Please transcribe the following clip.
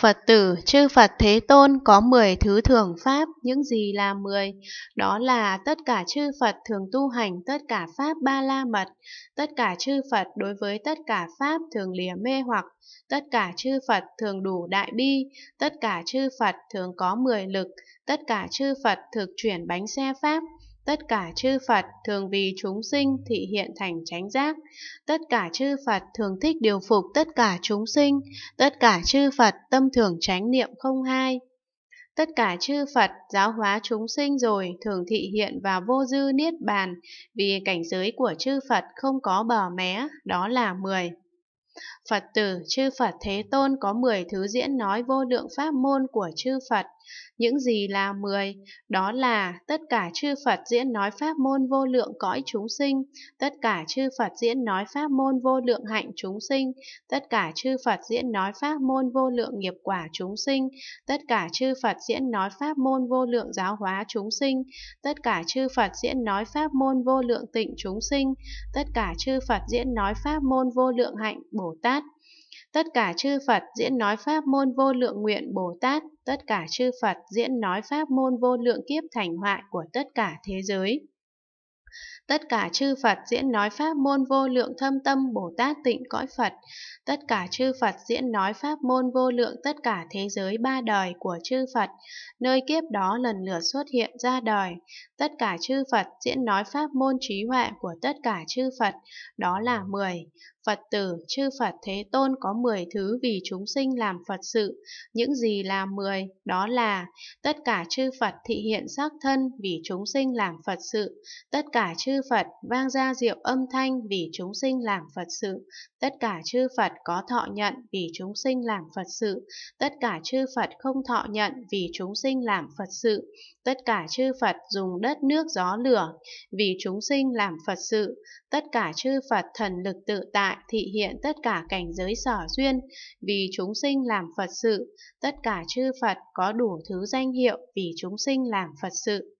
Phật tử chư Phật Thế Tôn có 10 thứ thường pháp, những gì là 10? Đó là tất cả chư Phật thường tu hành tất cả pháp ba la mật, tất cả chư Phật đối với tất cả pháp thường lìa mê hoặc, tất cả chư Phật thường đủ đại bi, tất cả chư Phật thường có 10 lực, tất cả chư Phật thực chuyển bánh xe pháp, Tất cả chư Phật thường vì chúng sinh thị hiện thành chánh giác. Tất cả chư Phật thường thích điều phục tất cả chúng sinh. Tất cả chư Phật tâm thường chánh niệm không hai. Tất cả chư Phật giáo hóa chúng sinh rồi thường thị hiện vào vô dư niết bàn vì cảnh giới của chư Phật không có bờ mé, đó là mười Phật tử, chư Phật Thế Tôn có 10 thứ diễn nói vô lượng pháp môn của chư Phật. Những gì là 10? Đó là tất cả chư Phật diễn nói pháp môn vô lượng cõi chúng sinh, tất cả chư Phật diễn nói pháp môn vô lượng hạnh chúng sinh, tất cả chư Phật diễn nói pháp môn vô lượng nghiệp quả chúng sinh, tất cả chư Phật diễn nói pháp môn vô lượng giáo hóa chúng sinh, tất cả chư Phật diễn nói pháp môn vô lượng tịnh chúng sinh, tất cả chư Phật diễn nói pháp môn vô lượng hạnh Bồ Tát. Tất cả chư Phật diễn nói pháp môn vô lượng nguyện Bồ Tát, tất cả chư Phật diễn nói pháp môn vô lượng kiếp thành hoại của tất cả thế giới. Tất cả chư Phật diễn nói pháp môn vô lượng thâm tâm Bồ Tát tịnh cõi Phật. Tất cả chư Phật diễn nói pháp môn vô lượng tất cả thế giới ba đời của chư Phật, nơi kiếp đó lần lượt xuất hiện ra đời. Tất cả chư Phật diễn nói pháp môn trí huệ của tất cả chư Phật, đó là 10. Phật tử, chư Phật Thế Tôn có 10 thứ vì chúng sinh làm Phật sự. Những gì là 10? Đó là tất cả chư Phật thị hiện sắc thân vì chúng sinh làm Phật sự. Tất cả chư Phật vang ra diệu âm thanh vì chúng sinh làm Phật sự. Tất cả chư Phật có thọ nhận vì chúng sinh làm Phật sự. Tất cả chư Phật không thọ nhận vì chúng sinh làm Phật sự. Tất cả chư Phật dùng đất nước gió lửa vì chúng sinh làm Phật sự. Tất cả chư Phật thần lực tự tại tại thị hiện tất cả cảnh giới sở duyên, vì chúng sinh làm Phật sự, tất cả chư Phật có đủ thứ danh hiệu vì chúng sinh làm Phật sự.